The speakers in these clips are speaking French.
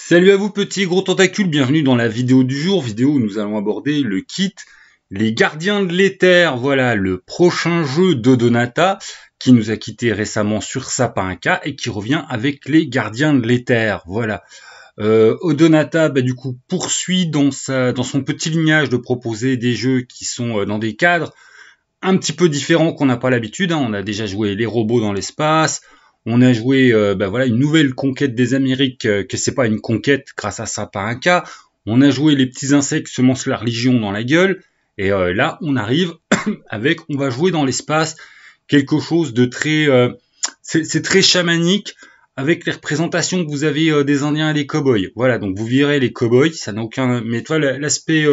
Salut à vous petits gros tentacules, bienvenue dans la vidéo du jour, vidéo où nous allons aborder le kit Les Gardiens de l'Éther, voilà le prochain jeu d'Odonata qui nous a quitté récemment sur Sapinca et qui revient avec les Gardiens de l'Éther, voilà. Euh, Odonata, bah, du coup, poursuit dans, sa, dans son petit lignage de proposer des jeux qui sont euh, dans des cadres un petit peu différents qu'on n'a pas l'habitude. Hein. On a déjà joué les robots dans l'espace, on a joué, euh, ben voilà, une nouvelle conquête des Amériques, euh, que c'est pas une conquête grâce à ça, pas un cas. On a joué les petits insectes semencent la religion dans la gueule. Et euh, là, on arrive avec, on va jouer dans l'espace quelque chose de très, c'est très chamanique avec les représentations que vous avez des Indiens et des cowboys. Voilà, donc vous virez les cowboys, ça n'a aucun, mais toi, l'aspect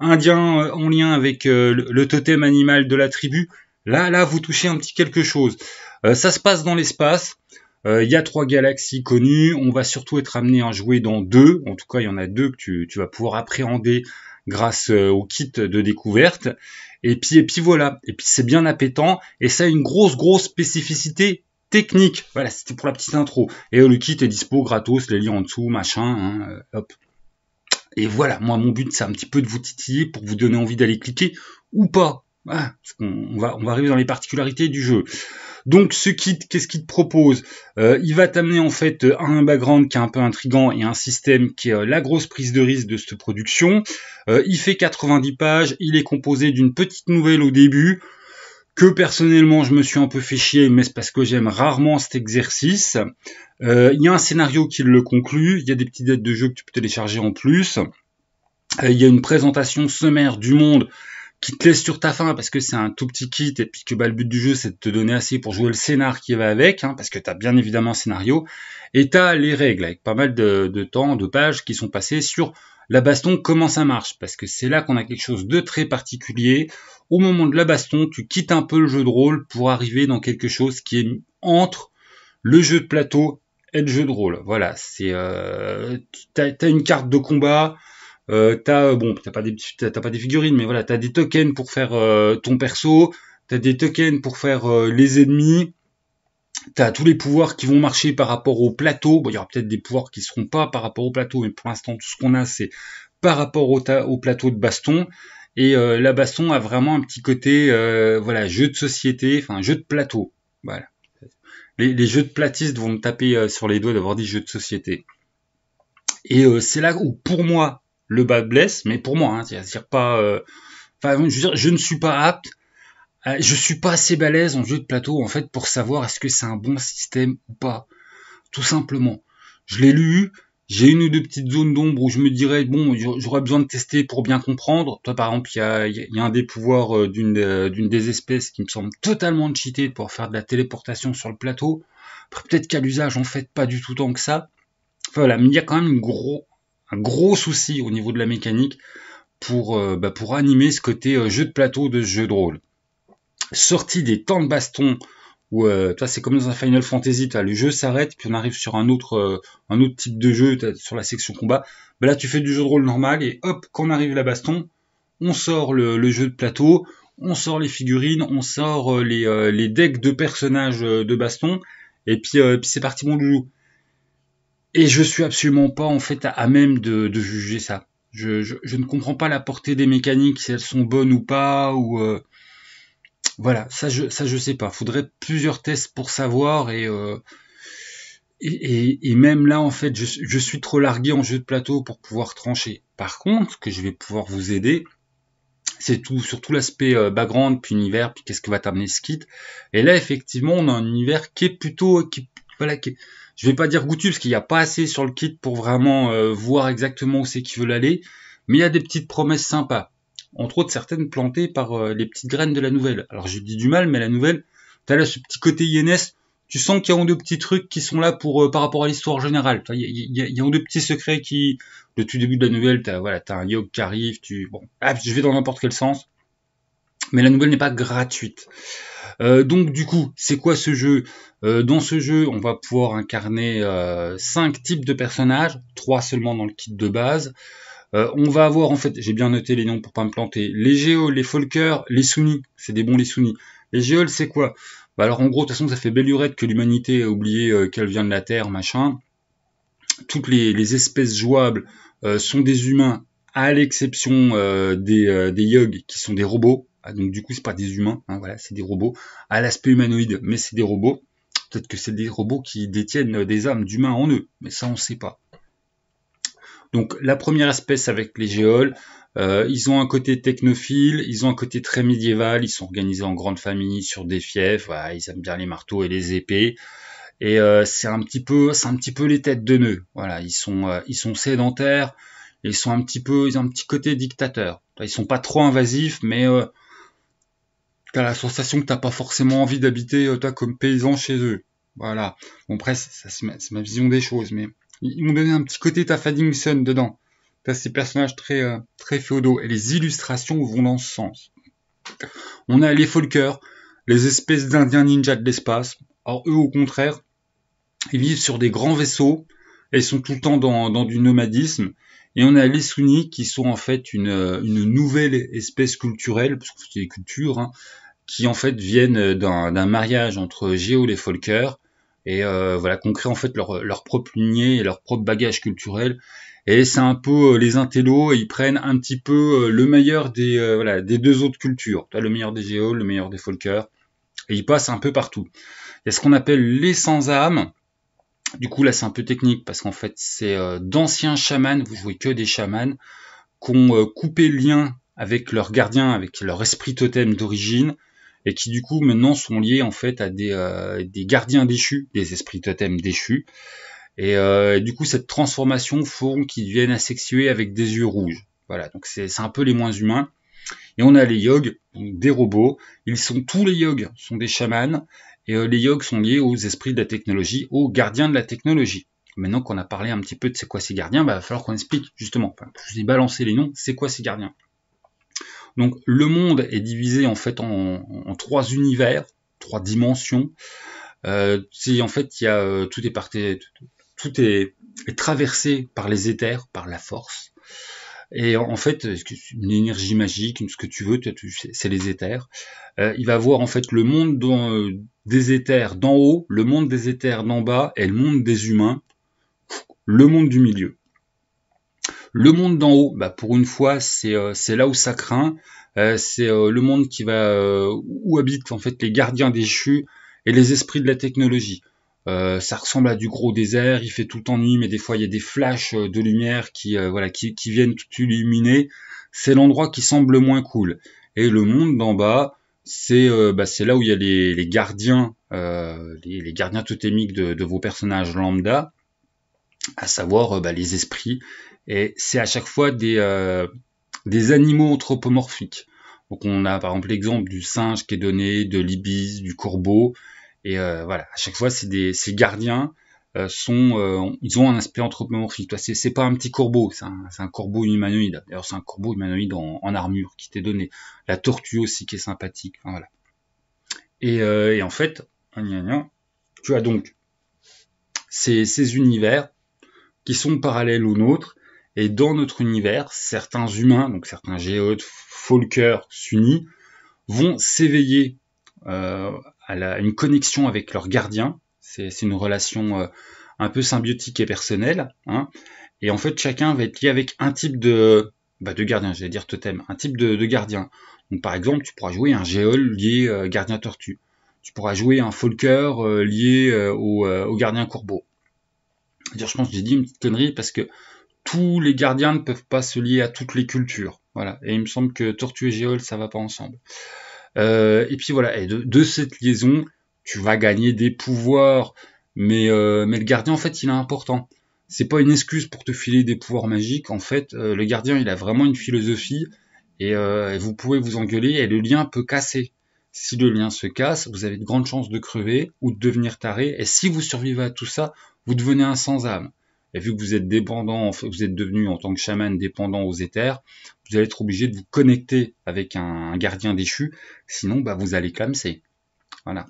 indien en lien avec le, totem animal de la tribu, là, là, vous touchez un petit quelque chose. Euh, ça se passe dans l'espace. Il euh, y a trois galaxies connues. On va surtout être amené à jouer dans deux. En tout cas, il y en a deux que tu, tu vas pouvoir appréhender grâce euh, au kit de découverte. Et puis, et puis voilà. Et puis c'est bien appétant. Et ça a une grosse, grosse spécificité technique. Voilà, c'était pour la petite intro. Et le kit est dispo gratos, les liens en dessous, machin, hein, hop. Et voilà, moi mon but c'est un petit peu de vous titiller pour vous donner envie d'aller cliquer ou pas. Ah, parce on, va, on va arriver dans les particularités du jeu. Donc ce kit, qu'est-ce qu'il te propose euh, Il va t'amener en fait à euh, un background qui est un peu intrigant et un système qui est euh, la grosse prise de risque de cette production. il fait 90 pages, il est composé d'une petite nouvelle au début que personnellement je me suis un peu fait chier, mais c'est parce que j'aime rarement cet exercice. Il y a un scénario qui le conclut, il y a des petites dates de jeu que tu peux télécharger en plus. Il y a une présentation sommaire du monde qui te laisse sur ta faim parce que c'est un tout petit kit et puis que bah, le but du jeu c'est de te donner assez pour jouer le scénar qui va avec, hein, parce que tu as bien évidemment un scénario, et tu as les règles avec pas mal de, temps, de pages qui sont passées sur la baston, comment ça marche, parce que c'est là qu'on a quelque chose de très particulier. Au moment de la baston, tu quittes un peu le jeu de rôle pour arriver dans quelque chose qui est entre le jeu de plateau et le jeu de rôle. Voilà, c'est... Euh, tu as une carte de combat euh, t'as euh, bon, t'as pas des t'as, pas des figurines, mais voilà, t'as des tokens pour faire euh, ton perso, t'as des tokens pour faire euh, les ennemis, t'as tous les pouvoirs qui vont marcher par rapport au plateau. Bon, il y aura peut-être des pouvoirs qui seront pas par rapport au plateau, mais pour l'instant tout ce qu'on a c'est par rapport au, au plateau de baston. Et la baston a vraiment un petit côté voilà jeu de société, enfin jeu de plateau. Voilà. Les, les, jeux de platistes vont me taper sur les doigts d'avoir dit jeu de société. Et c'est là où pour moi le bas blesse, mais pour moi, hein, c'est-à-dire pas. Euh, enfin, je, veux dire, je ne suis pas apte euh, je suis pas assez balèze en jeu de plateau en fait pour savoir est-ce que c'est un bon système ou pas. Tout simplement. Je l'ai lu, j'ai une ou deux petites zones d'ombre où je me dirais bon, j'aurais besoin de tester pour bien comprendre. Toi par exemple, il y a, un des pouvoirs euh, d'une des espèces qui me semble totalement cheaté pour faire de la téléportation sur le plateau. Peut-être qu'à l'usage en fait pas du tout tant que ça. Enfin, voilà, mais il y a quand même une, gros, un gros souci au niveau de la mécanique pour, euh, bah, pour animer ce côté euh, jeu de plateau de jeu de rôle. Sortie des temps de baston où euh, toi c'est comme dans un Final Fantasy, le jeu s'arrête puis on arrive sur un autre un autre type de jeu sur la section combat. Bah, là tu fais du jeu de rôle normal et hop quand on arrive à la baston, on sort le, jeu de plateau, on sort les figurines, on sort les, decks de personnages de baston et puis, puis c'est parti mon loulou. Et je suis absolument pas en fait à, même de, juger ça. Je, ne comprends pas la portée des mécaniques, si elles sont bonnes ou pas, ou euh, voilà, ça je ça je sais pas. Faudrait plusieurs tests pour savoir et euh, et, et, même là en fait je, suis trop largué en jeu de plateau pour pouvoir trancher. Par contre, que je vais pouvoir vous aider, c'est tout, surtout l'aspect euh, background, puis univers, puis qu'est-ce que va t'amener ce kit. Et là, effectivement, on a un univers qui est plutôt, qui, voilà, qui je vais pas dire goûtu parce qu'il n'y a pas assez sur le kit pour vraiment euh, voir exactement où c'est qu'ils veulent aller, mais il y a des petites promesses sympas. Entre autres, certaines plantées par euh, les petites graines de la nouvelle. Alors je dis du mal, mais la nouvelle, as là ce petit côté INS, tu sens qu'il y a deux petits trucs qui sont là pour euh, par rapport à l'histoire générale. Il y, a un deux petits secrets qui, le tout début de la nouvelle, t'as voilà, as un yog qui arrive, tu bon, je vais dans n'importe quel sens. Mais la nouvelle n'est pas gratuite. Euh, donc du coup, c'est quoi ce jeu euh, Dans ce jeu, on va pouvoir incarner euh, types de personnages, trois seulement dans le kit de base. Euh, on va avoir en fait, j'ai bien noté les noms pour pas me planter, les géoles, les Folkers, les Sunnis, c'est des bons les Sunnis. Les géoles c'est quoi bah, alors en gros, de toute façon, ça fait belle lurette que l'humanité a oublié qu'elle vient de la Terre, machin. Toutes les, espèces jouables sont des humains, à l'exception des, des Yogs, qui sont des robots, ah, donc du coup, c'est pas des humains, hein, voilà, c'est des robots. À l'aspect humanoïde, mais c'est des robots. Peut-être que c'est des robots qui détiennent des âmes d'humains en eux, mais ça on ne sait pas. Donc la première espèce avec les géoles, euh, ils ont un côté technophile, ils ont un côté très médiéval, ils sont organisés en grandes familles sur des fiefs, ils aiment bien les marteaux et les épées. Et euh, c'est un petit peu, c'est un petit peu les têtes de nœuds. Voilà, ils sont, euh, ils sont sédentaires, ils sont un petit peu, ils ont un petit côté dictateur. Ils sont pas trop invasifs, mais t'as la sensation que t'as pas forcément envie d'habiter euh, toi comme paysan chez eux. Voilà. Bon après c'est ma, vision des choses, mais ils m'ont donné un petit côté ta Sun dedans. T'as ces personnages très euh, très féodaux et les illustrations vont dans ce sens. On a les Folkers, les espèces d'indiens ninjas de l'espace. Alors eux au contraire, ils vivent sur des grands vaisseaux et ils sont tout le temps dans, dans du nomadisme. Et on a les Sunnis qui sont en fait une, euh, une nouvelle espèce culturelle, parce que c'est des cultures, hein, qui en fait viennent euh, d'un mariage entre Géo et Folker, et euh, voilà, qu'on crée en fait leur, propre lignée et leur propre bagage culturel. Et c'est un peu euh, les intellos, et ils prennent un petit peu euh, le meilleur des, voilà, des deux autres cultures. Le meilleur des Géo, le meilleur des Folker, et ils passent un peu partout. Il y a ce qu'on appelle les sans âme Du coup, là, c'est un peu technique parce qu'en fait, c'est d'anciens chamans, vous jouez que des chamans, qui ont coupé le lien avec leur gardien, avec leur esprit totem d'origine, et qui du coup maintenant sont liés en fait à des, euh, gardiens déchus, des esprits totems déchus. Et, euh, du coup, cette transformation font qu'ils deviennent asexués avec des yeux rouges. Voilà, donc c'est un peu les moins humains. Et on a les yogs, donc des robots. Ils sont tous les yogs sont des chamans et euh, les yogs sont liés aux esprits de la technologie, aux gardiens de la technologie. Maintenant qu'on a parlé un petit peu de c'est quoi ces gardiens, bah, il va falloir qu'on explique justement. je vais balancer les noms, c'est quoi ces gardiens donc le monde est divisé en fait en, trois univers, trois dimensions. Euh, en fait il y a euh, tout est tout, est, traversé par les éthers, par la force. Et en fait, une énergie magique, ce que tu veux, c'est les éthers. Euh, il va voir en fait le monde euh, des éthers d'en haut, le monde des éthers d'en bas et le monde des humains, le monde du milieu. Le monde d'en haut, bah, pour une fois, c'est euh, là où ça craint. Euh, c'est euh, le monde qui va où habitent en fait les gardiens déchus et les esprits de la technologie. ça ressemble à du gros désert, il fait tout ennui, mais des fois il y a des flashs de lumière qui, voilà, qui, viennent tout illuminer. C'est l'endroit qui semble le moins cool. Et le monde d'en bas, c'est euh, bah, là où il y a les, les gardiens, les, les, gardiens totémiques de, de, vos personnages lambda, à savoir bah, les esprits et c'est à chaque fois des, euh, des animaux anthropomorphiques. Donc on a par exemple l'exemple du singe qui est donné, de l'ibis, du corbeau. Et euh, voilà, à chaque fois, c'est des, ces gardiens euh, sont, ils ont un aspect anthropomorphique. C'est, c'est pas un petit corbeau, c'est un, un corbeau humanoïde. D'ailleurs, c'est un corbeau humanoïde en, armure qui t'est donné. La tortue aussi qui est sympathique. voilà. Et, et, en fait, tu as donc ces, ces univers qui sont parallèles au nôtre et dans notre univers, certains humains, donc certains géodes, folkers, sunnis, vont s'éveiller euh, à une connexion avec leurs gardien. C'est une relation euh, un peu symbiotique et personnelle. Hein. Et en fait, chacun va être lié avec un type de, bah, de gardien, j'allais dire totem, un type de, gardien. Donc par exemple, tu pourras jouer un géol lié euh, gardien tortue. Tu pourras jouer un folker lié au, au, gardien corbeau. Je pense que j'ai dit une petite connerie parce que tous les gardiens ne peuvent pas se lier à toutes les cultures. Voilà. Et il me semble que Tortue et Géole, ça va pas ensemble. Euh, et puis voilà, et de, cette liaison, tu vas gagner des pouvoirs, mais, euh, mais le gardien, en fait, il est important. C'est pas une excuse pour te filer des pouvoirs magiques. En fait, euh, le gardien, il a vraiment une philosophie et, et vous pouvez vous engueuler et le lien peut casser. Si le lien se casse, vous avez de grandes chances de crever ou de devenir taré. Et si vous survivez à tout ça, vous devenez un sans âme. Et vu que vous êtes dépendant, vous êtes devenu en tant que chaman dépendant aux éthers, vous allez être obligé de vous connecter avec un, gardien déchu, sinon bah, vous allez clamser. Voilà.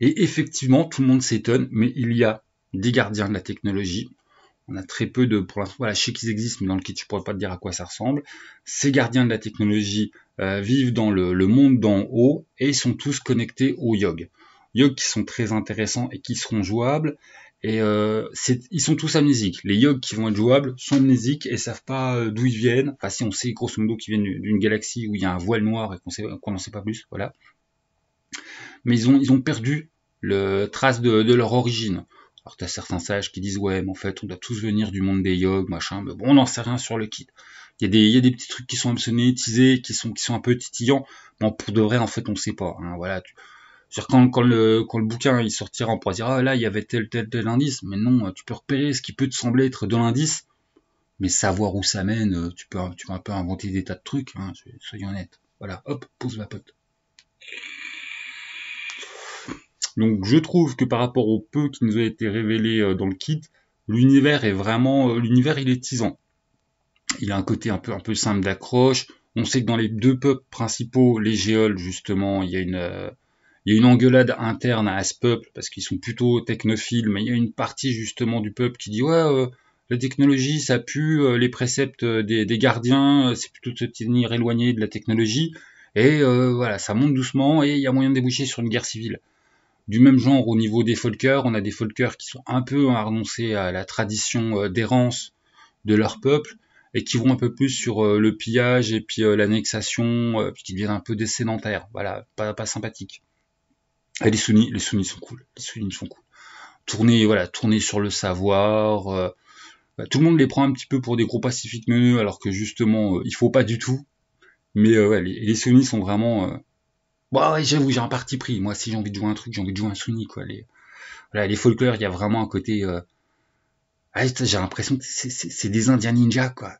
Et effectivement, tout le monde s'étonne, mais il y a des gardiens de la technologie. On a très peu de, pour l'instant, voilà, je sais qu'ils existent, mais dans le kit, je ne pourrais pas te dire à quoi ça ressemble. Ces gardiens de la technologie euh, vivent dans le, le monde d'en haut et ils sont tous connectés au yog. Yog qui sont très intéressants et qui seront jouables. Et euh, ils sont tous amnésiques. Les yogs qui vont être jouables sont amnésiques et savent pas euh, d'où ils viennent. Enfin, si on sait grosso modo qu'ils viennent d'une galaxie où il y a un voile noir et qu'on n'en sait pas plus, voilà. Mais ils ont, ils ont perdu le trace de, leur origine. Alors tu as certains sages qui disent ouais mais en fait on doit tous venir du monde des yogs, machin, mais bon on n'en sait rien sur le kit. Il y, y, a des petits trucs qui sont absonnés, qui sont, qui sont un peu titillants, mais bon, pour de vrai en fait on ne sait pas. Hein, voilà, c'est-à-dire quand, quand, le, bouquin il sortira, on pourra dire ah, là il y avait tel tel tel indice, mais non, tu peux repérer ce qui peut te sembler être de l'indice, mais savoir où ça mène, euh, tu peux un peu inventer des tas de trucs, hein, soyons honnêtes. Voilà, hop, pose la pote. Donc je trouve que par rapport au peu qui nous a été révélé euh, dans le kit, l'univers est vraiment euh, l'univers il est tisant. Il a un côté un peu un peu simple d'accroche. On sait que dans les deux peuples principaux, les géoles justement, il y a une il y a une engueulade interne à ce peuple parce qu'ils sont plutôt technophiles, mais il y a une partie justement du peuple qui dit ouais, euh, la technologie ça pue, euh, les préceptes euh, des, gardiens, c'est plutôt de se tenir éloigné de la technologie. Et voilà, ça monte doucement et il y a moyen de déboucher sur une guerre civile. Du même genre au niveau des folkers, on a des folkers qui sont un peu à renoncer à la tradition d'errance de leur peuple et qui vont un peu plus sur le pillage et puis l'annexation, puis qui deviennent un peu des sédentaires. Voilà, pas, pas sympathique les Sunnis, les sont cool. Les sont cool. Tourner, voilà, tourner sur le savoir. Euh, bah, tout le monde les prend un petit peu pour des gros pacifiques meneux alors que justement, il euh, il faut pas du tout. Mais euh, les, les, Sunnis sont vraiment. Bah ouais, j'avoue, j'ai un parti pris. Moi, si j'ai envie de jouer un truc, j'ai envie de jouer un Sunni, quoi. Les, voilà, les folklore, il y a vraiment un côté. Ah, j'ai l'impression que c'est des Indiens ninja quoi.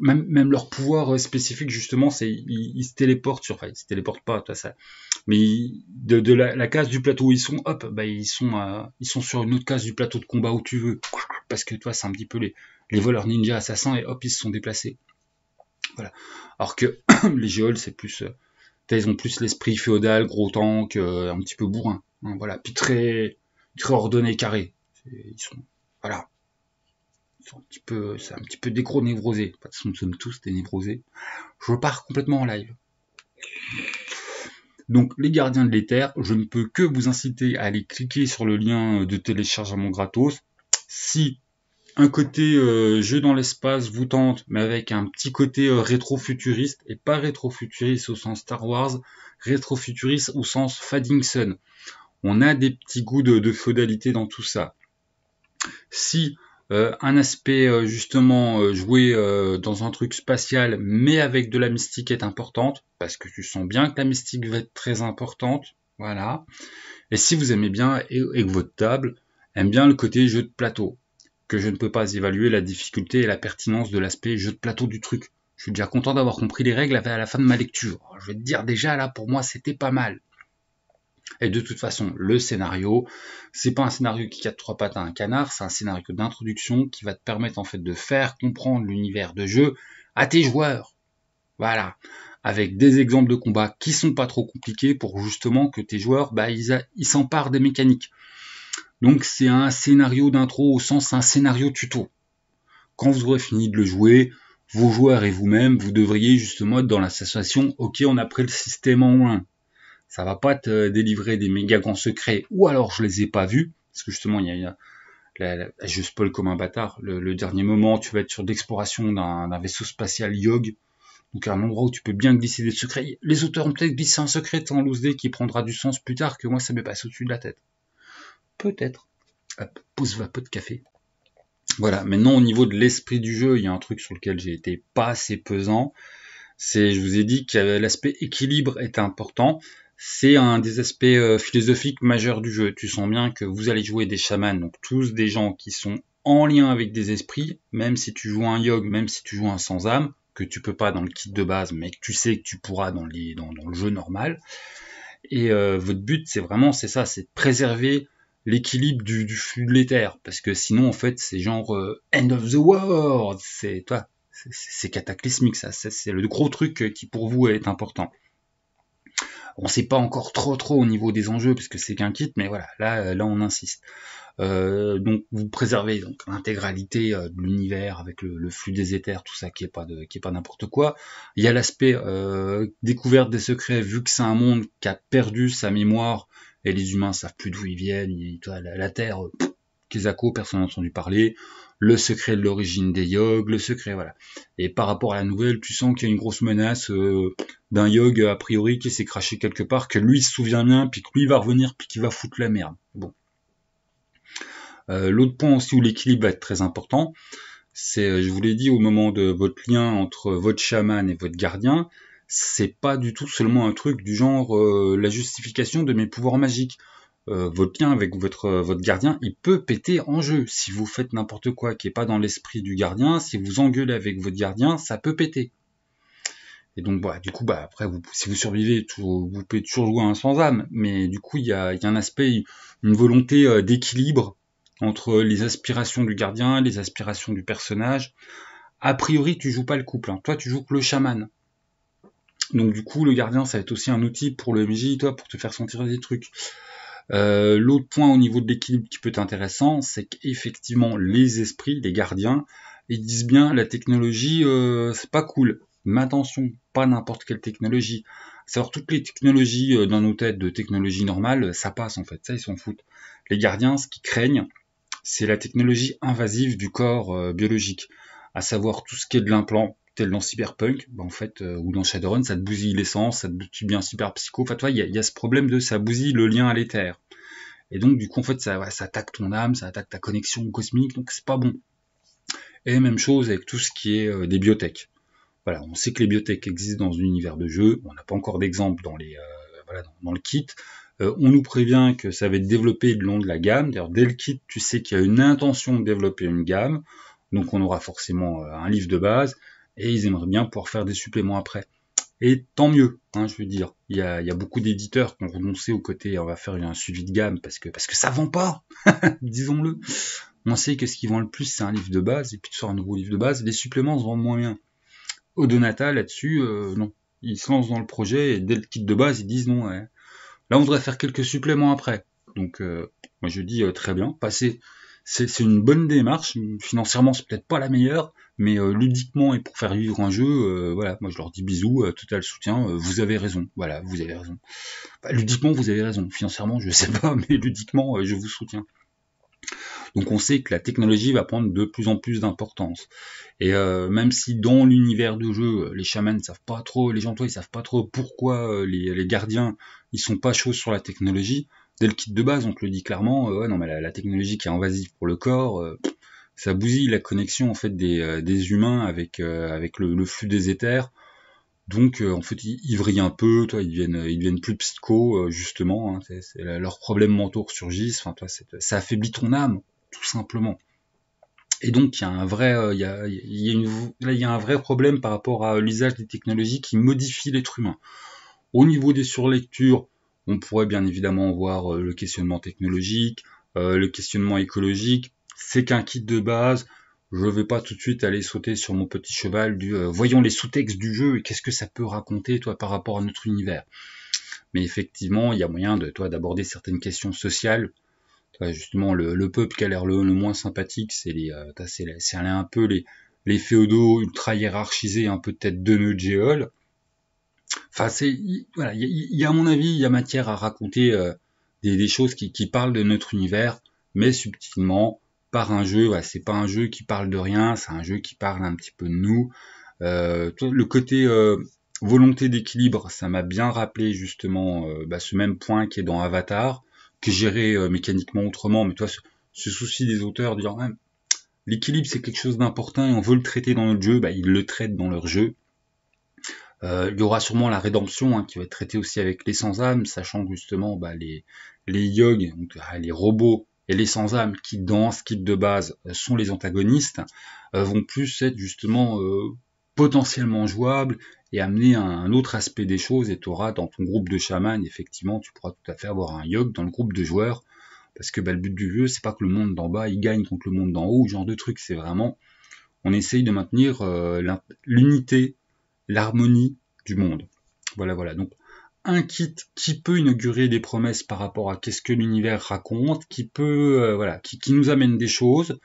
Même, même leur pouvoir spécifique, justement, c'est ils, se téléportent sur. Enfin, ils se téléportent pas, toi, ça mais de, la, case du plateau où ils sont, hop, bah, ils, sont, euh, ils sont sur une autre case du plateau de combat où tu veux. Parce que toi, c'est un petit peu les, les voleurs ninja assassins et hop, ils se sont déplacés. Voilà. Alors que les géoles, c'est plus. Euh, ils ont plus l'esprit féodal, gros tank, euh, un petit peu bourrin. Hein, voilà. Puis très, ordonné, carré. Ils sont. Voilà. Ils sont un petit peu. C'est un petit peu décro-névrosé. Parce que nous sommes tous des névrosés. Je pars complètement en live. Donc les gardiens de l'éther, je ne peux que vous inciter à aller cliquer sur le lien euh, de téléchargement gratos. Si un côté euh, jeu dans l'espace vous tente, mais avec un petit côté rétrofuturiste euh, rétro-futuriste, et pas rétro-futuriste au sens Star Wars, rétro-futuriste au sens Fading On a des petits goûts de, de, feudalité dans tout ça. Si euh, un aspect euh, justement euh, joué dans un truc spatial mais avec de la mystique est importante parce que tu sens bien que la mystique va être très importante. Voilà. Et si vous aimez bien et, que votre table aime bien le côté jeu de plateau, que je ne peux pas évaluer la difficulté et la pertinence de l'aspect jeu de plateau du truc. Je suis déjà content d'avoir compris les règles à la fin de ma lecture. Oh, je vais te dire déjà là pour moi c'était pas mal. Et de toute façon, le scénario, c'est pas un scénario qui casse trois pattes à un canard, c'est un scénario d'introduction qui va te permettre en fait de faire comprendre l'univers de jeu à tes joueurs. Voilà. Avec des exemples de combats qui sont pas trop compliqués pour justement que tes joueurs, bah, ils s'emparent des mécaniques. Donc c'est un scénario d'intro au sens un scénario tuto. Quand vous aurez fini de le jouer, vos joueurs et vous-même, vous devriez justement être dans la sensation, ok, on a pris le système en main, ça va pas te délivrer des méga grands secrets, ou alors je les ai pas vus, parce que justement, il y a, je spoil comme un bâtard, le, dernier moment, tu vas être sur l'exploration d'un vaisseau spatial Yog, donc un endroit où tu peux bien glisser des secrets. Les auteurs ont peut-être glissé un secret en loose qui prendra du sens plus tard que moi ça me passe au-dessus de la tête. Peut-être. Pousse vapeur peu de café. Voilà, maintenant au niveau de l'esprit du jeu, il y a un truc sur lequel j'ai été pas assez pesant. C'est, je vous ai dit que l'aspect équilibre est important. C'est un des aspects euh, philosophiques majeurs du jeu. Tu sens bien que vous allez jouer des chamans, donc tous des gens qui sont en lien avec des esprits, même si tu joues un yog, même si tu joues un sans âme, que tu peux pas dans le kit de base, mais que tu sais que tu pourras dans, le jeu normal. Et euh, votre but, c'est vraiment, c'est ça, c'est de préserver l'équilibre du, flux de l'éther, parce que sinon, en fait, c'est genre euh, end of the world, c'est toi, c'est cataclysmique, ça, c'est le gros truc qui pour vous est important. On ne sait pas encore trop trop au niveau des enjeux puisque c'est qu'un kit, mais voilà, là, euh, là on insiste. Euh, donc vous préservez donc l'intégralité euh, de l'univers avec le, flux des éthers, tout ça qui est pas de, qui est pas n'importe quoi. Il y a l'aspect découverte des secrets vu que c'est un monde qui a perdu sa mémoire et les humains savent plus d'où ils viennent. la, la, Terre, à quoi personne n'a entendu parler le secret de l'origine des yogs, le secret, voilà. Et par rapport à la nouvelle, tu sens qu'il y a une grosse menace euh, d'un yog a priori qui s'est craché quelque part, que lui se souvient bien, puis que lui va revenir, puis qu'il va foutre la merde. Bon. Euh, l'autre point aussi où l'équilibre va être très important, c'est, euh, je vous l'ai dit, au moment de votre lien entre votre chaman et votre gardien, c'est pas du tout seulement un truc du genre la justification de mes pouvoirs magiques. Euh, votre lien avec votre, euh, votre gardien, il peut péter en jeu. Si vous faites n'importe quoi qui n'est pas dans l'esprit du gardien, si vous engueulez avec votre gardien, ça peut péter. Et donc, bah, du coup, bah, après, vous, si vous survivez, vous pouvez toujours jouer un sans âme. Mais du coup, il y a, y a, un aspect, une volonté euh, d'équilibre entre les aspirations du gardien, les aspirations du personnage. A priori, tu joues pas le couple. Hein. Toi, tu joues que le chaman. Donc, du coup, le gardien, ça va être aussi un outil pour le MJ, toi, pour te faire sentir des trucs. Euh, l'autre point au niveau de l'équilibre qui peut être intéressant, c'est qu'effectivement les esprits, les gardiens, ils disent bien la technologie, euh, c'est pas cool. Mais attention, pas n'importe quelle technologie. Savoir toutes les technologies euh, dans nos têtes de technologie normale, ça passe en fait, ça ils s'en foutent. Les gardiens, ce qu'ils craignent, c'est la technologie invasive du corps biologique, à savoir tout ce qui est de l'implant, tel dans Cyberpunk, bah, en fait, euh, ou dans Shadowrun, ça te bousille l'essence, ça te tue bien super Psycho. Enfin, toi, il y, a ce problème de ça bousille le lien à l'éther. Et donc, du coup, en fait, ça, ça attaque ton âme, ça attaque ta connexion cosmique, donc c'est pas bon. Et même chose avec tout ce qui est euh, des biotech. Voilà, on sait que les biotech existent dans univers de jeu, on n'a pas encore d'exemple dans, les, euh, voilà, dans, le kit, on nous prévient que ça va être développé le long de la gamme. D'ailleurs, dès le kit, tu sais qu'il y a une intention de développer une gamme. Donc, on aura forcément un livre de base et ils aimeraient bien pouvoir faire des suppléments après. Et tant mieux, hein, je veux dire. Il y a, beaucoup d'éditeurs qui ont renoncé au côté on va faire un suivi de gamme parce que, parce que ça vend pas, disons-le. On sait que ce qui vend le plus, c'est un livre de base, et puis tu sors un nouveau livre de base, les suppléments se vendent moins bien. Au Donata, là-dessus, euh, non. Ils se lancent dans le projet et dès le kit de base, ils disent non. Là, on voudrait faire quelques suppléments après. Donc, euh, moi je dis euh, très bien, passez c'est une bonne démarche. Financièrement, c'est peut-être pas la meilleure, mais euh, ludiquement et pour faire vivre un jeu, euh, voilà, moi je leur dis bisous, euh, total soutien, vous avez raison, voilà, vous avez raison. Bah, ludiquement, vous avez raison. Financièrement, je sais pas, mais ludiquement, je vous soutiens. Donc on sait que la technologie va prendre de plus en plus d'importance. Et même si dans l'univers de jeu, les chamans ne savent pas trop, les gens toi ils savent pas trop pourquoi les, les gardiens ils sont pas chauds sur la technologie, dès le kit de base, on te le dit clairement, euh, non, mais la, technologie qui est invasive pour le corps, euh, ça bousille la connexion en fait des, euh, humains avec, avec le, flux des éthers. Donc, en fait, ils, ils, un peu, toi, ils deviennent, ils deviennent plus psycho, justement. Hein, leurs problèmes mentaux surgissent, Enfin, ça affaiblit ton âme, tout simplement. Et donc, il y a un vrai, un vrai problème par rapport à l'usage des technologies qui modifient l'être humain. Au niveau des surlectures, on pourrait bien évidemment voir euh, le questionnement technologique, euh, le questionnement écologique. C'est qu'un kit de base. Je ne vais pas tout de suite aller sauter sur mon petit cheval du euh, voyons les sous-textes du jeu et qu'est-ce que ça peut raconter toi par rapport à notre univers. Mais effectivement, il y a moyen de toi d'aborder certaines questions sociales. justement, le, peuple qui a l'air le, moins sympathique, c'est les, c'est un peu les, les féodaux ultra hiérarchisés, un peu être de nœud Enfin, c'est il y, a à mon avis, il y a matière à raconter euh, des, choses qui, parlent de notre univers, mais subtilement par un jeu. c'est pas un jeu qui parle de rien, c'est un jeu qui parle un petit peu de nous. Euh, le côté euh, volonté d'équilibre, ça m'a bien rappelé justement bah, ce même point qui est dans Avatar, que gérer mécaniquement autrement. Mais toi, ce, souci des auteurs, de dire même l'équilibre, c'est quelque chose d'important et on veut le traiter dans notre jeu, bah, ils le traitent dans leur jeu. Euh, il y aura sûrement la rédemption hein, qui va être traitée aussi avec les sans âmes sachant que justement bah, les, les yogs, ah, les robots et les sans âmes qui dans ce kit de base euh, sont les antagonistes, euh, vont plus être justement potentiellement jouables et amener un, autre aspect des choses. Et tu auras dans ton groupe de chamans, effectivement, tu pourras tout à fait avoir un yog dans le groupe de joueurs, parce que bah, le but du jeu, c'est pas que le monde d'en bas il gagne contre le monde d'en haut, genre de truc, c'est vraiment on essaye de maintenir l'unité l'harmonie du monde. Voilà, voilà. Donc, un kit qui peut inaugurer des promesses par rapport à qu'est-ce que l'univers raconte, qui peut, euh, voilà, qui, nous amène des choses.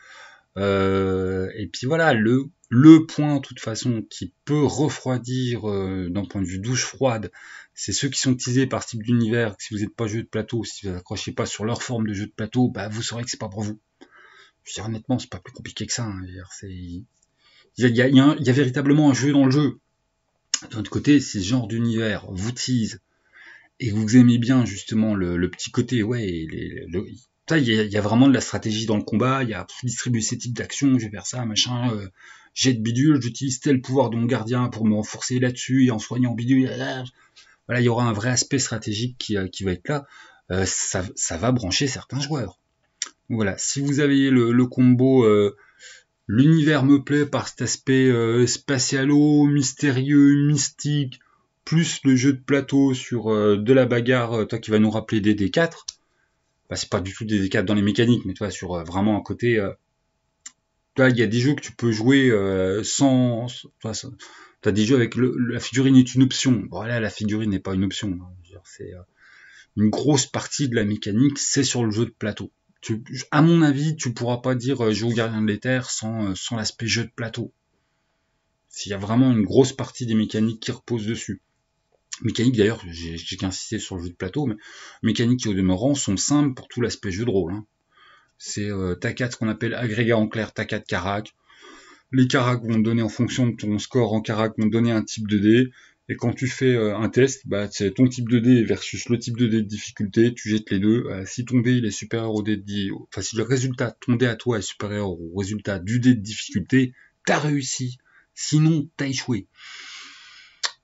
Euh, et puis voilà, le, le point, de toute façon, qui peut refroidir euh, d'un point de vue douche froide, c'est ceux qui sont teasés par ce type d'univers. Si vous n'êtes pas jeu de plateau, si vous accrochez pas sur leur forme de jeu de plateau, bah, vous saurez que c'est pas pour vous. Je dire honnêtement, c'est pas plus compliqué que ça. Hein. il y a véritablement un jeu dans le jeu d'un autre côté, si ce genre d'univers vous tease et que vous aimez bien justement le, petit côté, ouais, il y, a vraiment de la stratégie dans le combat, il y a distribuer ces types d'actions, je vais faire ça, machin, euh, j'ai de bidule, j'utilise tel pouvoir de mon gardien pour me renforcer là-dessus et en soignant bidule. Voilà, il y aura un vrai aspect stratégique qui, euh, va être là. Euh, ça, va brancher certains joueurs. Voilà, si vous avez le, combo L'univers me plaît par cet aspect euh, spatialo, mystérieux, mystique, plus le jeu de plateau sur euh, de la bagarre, euh, toi qui va nous rappeler des D4. Bah, c'est pas du tout des D4 dans les mécaniques, mais toi sur vraiment un côté. toi, il y a des jeux que tu peux jouer sans. Toi, as des jeux avec la figurine est une option. Voilà, là, la figurine n'est pas une option. Hein. C'est une grosse partie de la mécanique, c'est sur le jeu de plateau à mon avis, tu pourras pas dire euh, joue gardien de l'éther euh, sans, l'aspect jeu de plateau. S'il y a vraiment une grosse partie des mécaniques qui reposent dessus. Mécaniques d'ailleurs, j'ai qu'insisté sur le jeu de plateau, mais mécaniques qui au demeurant sont simples pour tout l'aspect jeu de rôle. Hein. C'est euh, ta 4 ce qu'on appelle agrégat en clair, ta 4 carac. Les CARAC vont donner en fonction de ton score en carac, vont donner un type de dé. Et quand tu fais euh, un test, bah, c'est ton type de dé versus le type de dé de difficulté, tu jettes les deux. Euh, si ton dé il est supérieur au dé de enfin si le résultat ton dé à toi est supérieur au résultat du dé de difficulté, t'as réussi. Sinon, t'as échoué.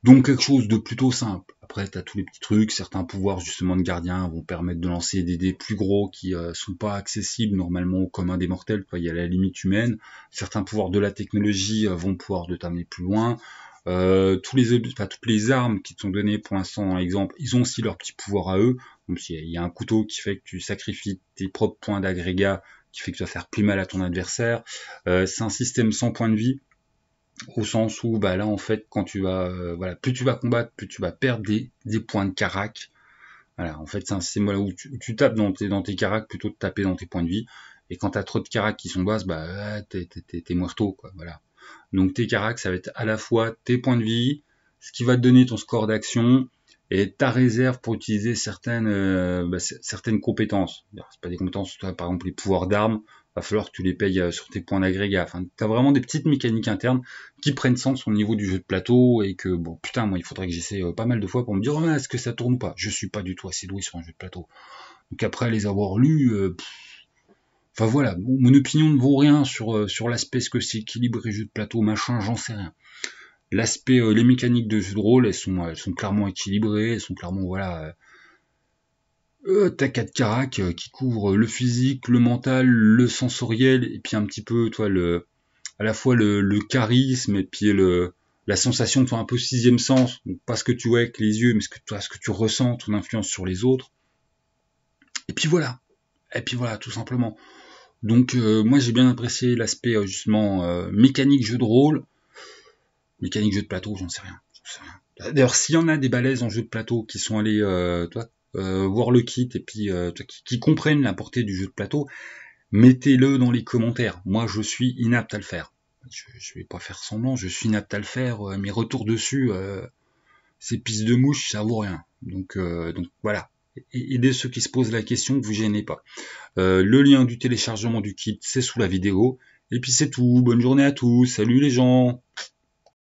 Donc quelque chose de plutôt simple. Après, tu as tous les petits trucs, certains pouvoirs justement de gardien vont permettre de lancer des dés plus gros qui ne euh, sont pas accessibles normalement au commun des mortels, il y a la limite humaine. Certains pouvoirs de la technologie vont pouvoir te t'amener plus loin. Euh, tous les, toutes les armes qui te sont données pour l'instant dans l'exemple, ils ont aussi leur petit pouvoir à eux. Donc il y a un couteau qui fait que tu sacrifies tes propres points d'agrégat, qui fait que tu vas faire plus mal à ton adversaire. Euh, c'est un système sans points de vie, au sens où bah là en fait quand tu vas euh, voilà plus tu vas combattre, plus tu vas perdre des, points de carac. Voilà, en fait c'est un système où tu, tapes dans tes, dans plutôt que de taper dans tes points de vie. Et quand t'as trop de carac qui sont basses, bah es t'es, morto, quoi. Voilà. Donc tes caracs, ça va être à la fois tes points de vie, ce qui va te donner ton score d'action et ta réserve pour utiliser certaines, euh, bah, certaines compétences. C'est pas des compétences, par exemple les pouvoirs d'armes, va falloir que tu les payes euh, sur tes points d'agrégat. Enfin, tu as vraiment des petites mécaniques internes qui prennent sens au niveau du jeu de plateau et que, bon, putain, moi, il faudrait que j'essaie euh, pas mal de fois pour me dire, oh, est-ce que ça tourne ou pas Je suis pas du tout assez doué sur un jeu de plateau. Donc après les avoir lus, Enfin voilà, mon opinion ne vaut rien sur, euh, sur l'aspect ce que c'est équilibré, jeu de plateau, machin, j'en sais rien. L'aspect, euh, les mécaniques de jeu de rôle, elles sont, elles sont clairement équilibrées, elles sont clairement, voilà. Euh, euh t'as carac qui couvre le physique, le mental, le sensoriel, et puis un petit peu, toi, le, à la fois le, le charisme et puis le, la sensation, toi, un peu sixième sens, pas ce que tu vois avec les yeux, mais ce que, toi, ce que tu ressens, ton influence sur les autres. Et puis voilà. Et puis voilà, tout simplement. Donc euh, moi j'ai bien apprécié l'aspect euh, justement euh, mécanique jeu de rôle, mécanique jeu de plateau, j'en sais rien. D'ailleurs s'il y en a des balaises en jeu de plateau qui sont allés voir le kit et puis qui, comprennent la portée du jeu de plateau, mettez-le dans les commentaires. Moi je suis inapte à le faire je, ne vais pas faire semblant, je suis inapte à le faire, mes retours dessus, ces pistes de mouche, ça vaut rien. donc voilà et aider ceux qui se posent la question, que vous gênez pas. Euh, le lien du téléchargement du kit, c'est sous la vidéo. Et puis c'est tout, bonne journée à tous, salut les gens